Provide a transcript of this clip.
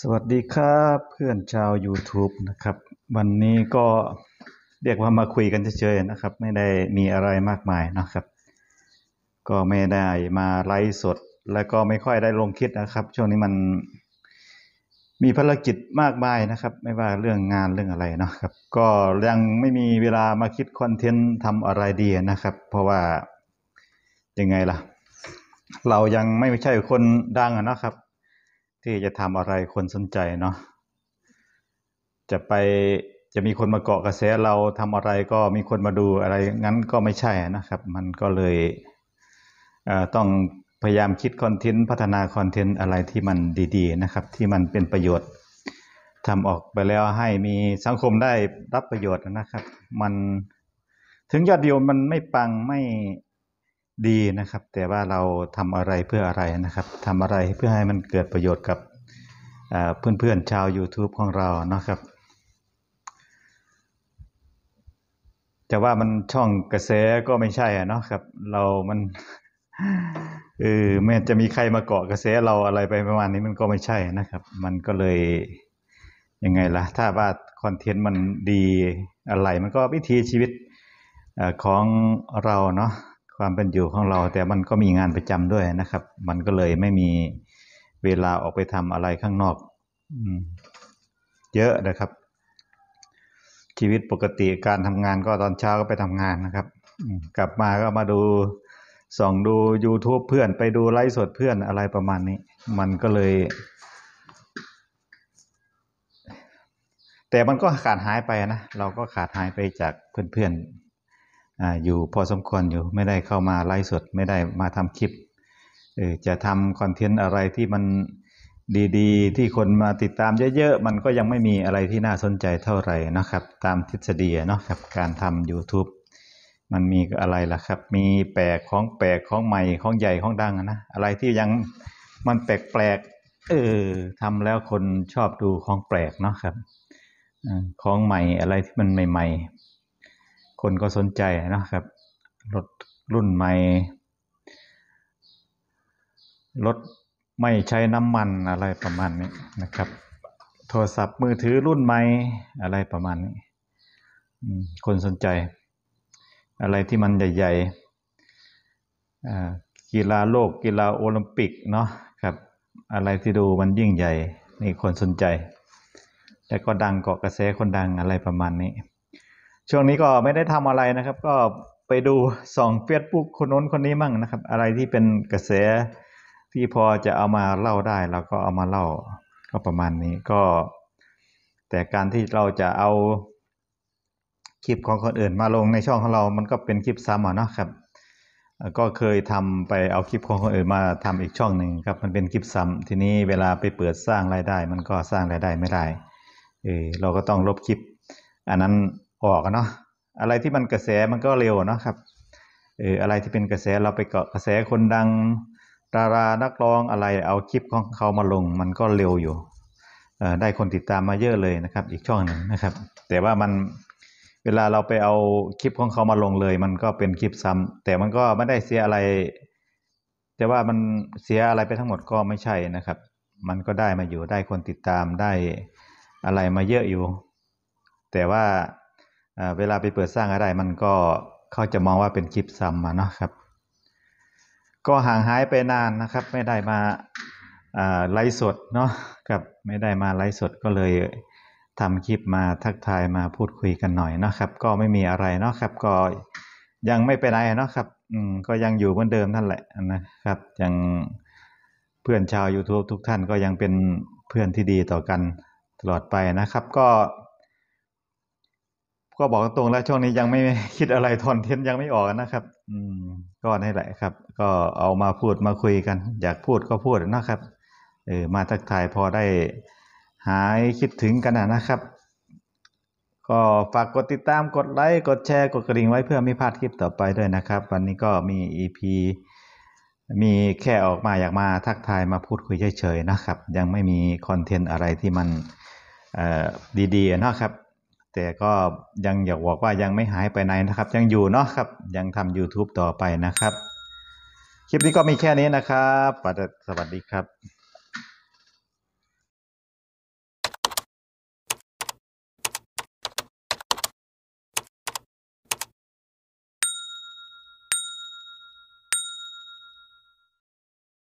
สวัสดีครับ เพื่อนชาว YouTube นะครับ วันนี้ก็เรียกว่ามาคุยกันเฉยๆนะครับ ไม่ได้มีอะไรมากมายนะครับ ก็ไม่ได้มาไลฟ์สดแล้วก็ไม่ค่อยได้ลงคิดนะครับ ช่วงนี้มันมีภารกิจมากมายนะครับ ไม่ว่าเรื่องงานเรื่องอะไรเนาะครับ ก็ยังไม่มีเวลามาคิดคอนเทนต์ทำอะไรดีนะครับ เพราะว่ายังไงล่ะ เรายังไม่ใช่คนดังนะครับที่จะทำอะไรคนสนใจเนาะจะไปจะมีคนมาเกาะกระแสเราทำอะไรก็มีคนมาดูอะไรงั้นก็ไม่ใช่นะครับ มันก็เลยต้องพยายามคิดคอนเทนต์ พัฒนาคอนเทนต์อะไรที่มันดีๆนะครับที่มันเป็นประโยชน์ทำออกไปแล้วให้มีสังคมได้รับประโยชน์นะครับมันถึงยอดเดียวมันไม่ปังไม่ดีนะครับแต่ว่าเราทำอะไรเพื่ออะไรนะครับ ทำอะไรเพื่อให้มันเกิดประโยชน์กับเพื่อนๆชาว YouTube ของเรานะครับ แต่ว่ามันช่องกระแสก็ไม่ใช่อะเนาะครับเรามันเออแม้จะมีใครมาเกาะกระแสเราอะไรไปประมาณนี้มันก็ไม่ใช่นะครับ มันก็เลยยังไงล่ะถ้าว่าคอนเทนต์มันดีอะไรมันก็วิถีชีวิตของเราเนาะความเป็นอยู่ของเราแต่มันก็มีงานประจำด้วยนะครับ มันก็เลยไม่มีเวลาออกไปทำอะไรข้างนอก เยอะนะครับ ชีวิตปกติการทำงานก็ตอนเช้าก็ไปทำงานนะครับกลับมาก็มาดูส่องดู YouTube เพื่อนไปดูไลฟ์สดเพื่อนอะไรประมาณนี้ มันก็เลย แต่มันก็ขาดหายไปนะ เราก็ขาดหายไปจากเพื่อน ๆอยู่พอสมควรอยู่ไม่ได้เข้ามาไลฟ์สดไม่ได้มาทำคลิปจะทำคอนเทนต์อะไรที่มันดีๆที่คนมาติดตามเยอะๆ มันก็ยังไม่มีอะไรที่น่าสนใจเท่าไหร่นะครับ ตามทฤษฎีเนาะครับการทำ YouTube มันมีอะไร ล่ะครับ มีแปลกของแปลกของใหม่ของใหญ่ของดังนะอะไรที่ยังมันแปลกๆเออทำแล้วคนชอบดูของแปลกเนาะครับของใหม่อะไรที่มันใหม่ๆคนก็สนใจนะครับรถรุ่นใหม่รถไม่ใช้น้ำมันอะไรประมาณนี้นะครับโทรศัพท์มือถือรุ่นใหม่อะไรประมาณนี้คนสนใจ อะไรที่มันใหญ่ๆกีฬาโลกกีฬาโอลิมปิกเนาะครับอะไรที่ดูมันยิ่งใหญ่นี่คนสนใจ แต่ก็ดังเกาะกระแสคนดังอะไรประมาณนี้ช่วงนี้ก็ไม่ได้ทำอะไรนะครับ ก็ไปดูส่องเฟซบุ๊กคนน้นคนนี้มั่งนะครับ อะไรที่เป็นกระแสที่พอจะเอามาเล่าได้เราก็เอามาเล่าก็ประมาณนี้ ก็ แต่การที่เราจะเอาคลิปของคนอื่นมาลงในช่องของเรา มันก็เป็นคลิปซ้ำอ่ะนะครับ ก็เคยทำไปเอาคลิปของคนอื่นมาทำอีกช่องหนึ่งครับ มันเป็นคลิปซ้ำทีนี้เวลาไปเปิดสร้างรายได้ มันก็สร้างรายได้ไม่ได้เออเราก็ต้องลบคลิป อันนั้นออกเนาะอะไรที่มันกระแสมันก็เร็วนะครับเอออะไรที่เป็นกระแสเราไปเกาะกระแสคนดังดารานักร้องอะไรเอาคลิปของเขามาลง มันก็เร็วอยู่ได้คนติดตามมาเยอะเลยนะครับ อีกช่องหนึ่งนะครับ แต่ว่ามันเวลาเราไปเอาคลิปของเขามาลงเลย มันก็เป็นคลิปซ้ำ แต่มันก็ไม่ได้เสียอะไร แต่ว่ามันเสียอะไรไปทั้งหมดก็ไม่ใช่นะครับ มันก็ได้มาอยู่ได้คนติดตามได้อะไรมาเยอะอยู่ แต่ว่าเวลาไปเปิดสร้างอะไรมันก็เขาจะมองว่าเป็นคลิปซ้ำมาเนาะครับก็ห่างหายไปนานนะครับ ไม่ได้มาไลฟ์สดเนาะกับไม่ได้มาไลฟ์สด ก็เลยทำคลิปมาทักทายมาพูดคุยกันหน่อยนะครับ ก็ไม่มีอะไรเนาะครับก็ยังไม่ไปไหนเนาะครับก็ยังอยู่เหมือนเดิมนั่นแหละนะครับ ยังเพื่อนชาว YouTube ทุกท่านก็ยังเป็นเพื่อนที่ดีต่อกันตลอดไปนะครับ ก็ก็บอกตรงแล้วช่วงนี้ยังไม่คิดอะไรทอนเทนยังไม่ออกนะครับอืมก็นี่แหละครับ ก็เอามาพูดมาคุยกันอยากพูดก็พูดนะครับเออมาทักทายพอได้หายคิดถึงกันนะครับ ก็ฝากกดติดตามกดไลค์กดแชร์กดกระดิ่งไว้เพื่อไม่พลาดคลิปต่อไปด้วยนะครับ วันนี้ก็มี EP มีแค่ออกมาอยากมาทักทายมาพูดคุยเฉยๆนะครับ ยังไม่มีคอนเทนต์อะไรที่มันดีๆนะครับแต่ก็ยังอยากบอกว่ายังไม่หายไปไหนนะครับ ยังอยู่เนาะครับ ยังทำ YouTube ต่อไปนะครับ คลิปนี้ก็มีแค่นี้นะครับ สวัสดีครับ